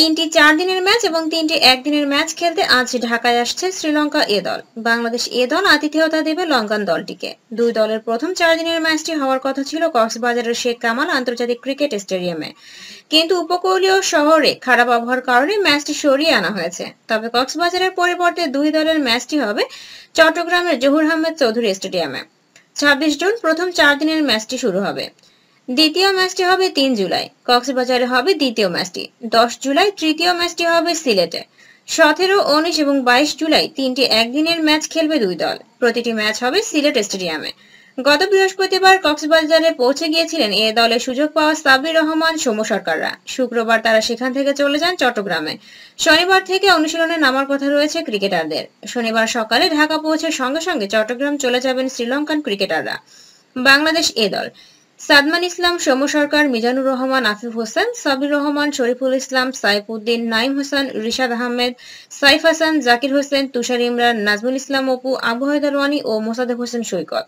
তিনটি চার দিনের ম্যাচ এবং তিনটি একদিনের ম্যাচ খেলতে আজ ঢাকায় আসছে শ্রীলঙ্কা এ দল বাংলাদেশ এ দল আতিথেয়তা দেবে লঙ্কান দলটিকে দুই দলের প্রথম চার দিনের ম্যাচটি হওয়ার কথা ছিল কক্সবাজারের শেখ কামাল আন্তর্জাতিক ক্রিকেট স্টেডিয়ামে কিন্তু উপকূলীয় শহরে খারাপ আবহাওয়ার কারণে ম্যাচটি সরিয়ে আনা হয়েছে তবে কক্সবাজারের পরিবর্তে দুই দলের ম্যাচটি হবে চট্টগ্রামের জহুর আহমেদ চৌধুরী স্টেডিয়ামে ছাব্বিশ জুন প্রথম চার দিনের ম্যাচটি শুরু হবে দ্বিতীয় ম্যাচটি হবে তিন জুলাই কক্সবাজারে হবে দ্বিতীয় ম্যাচটি দশ জুলাই তৃতীয় ম্যাচটি হবে সিলেটে সতেরো উনিশ এবং বাইশ জুলাই তিনটি একদিনের ম্যাচ খেলবে দুই দল প্রতিটি ম্যাচ হবে সিলেট স্টেডিয়ামে গত বৃহস্পতিবার কক্সবাজারে পৌঁছে গিয়েছিলেন এ দলে সুযোগ পাওয়া সাবির রহমান সৌম্য সরকাররা শুক্রবার তারা সেখান থেকে চলে যান চট্টগ্রামে শনিবার থেকে অনুশীলনে নামার কথা রয়েছে ক্রিকেটারদের শনিবার সকালে ঢাকা পৌঁছে সঙ্গে সঙ্গে চট্টগ্রাম চলে যাবেন শ্রীলঙ্কান ক্রিকেটাররা বাংলাদেশ এ দল সাদমান ইসলাম সৌম্য সরকার মিজানুর রহমান আফিফ হোসেন সাবির রহমান শরীফুল ইসলাম সাইফুদ্দিন নাইম হোসেন রিশাদ আহমেদ সাইফ হাসান জাকির হোসেন তুষার ইমরান নাজমুল ইসলাম অপু আবু হায়দারওয়ানি ও মোসাদেব হোসেন সৈকত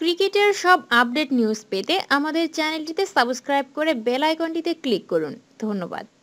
ক্রিকেটের সব আপডেট নিউজ পেতে আমাদের চ্যানেলটিতে সাবস্ক্রাইব করে বেল আইকনটিতে ক্লিক করুন ধন্যবাদ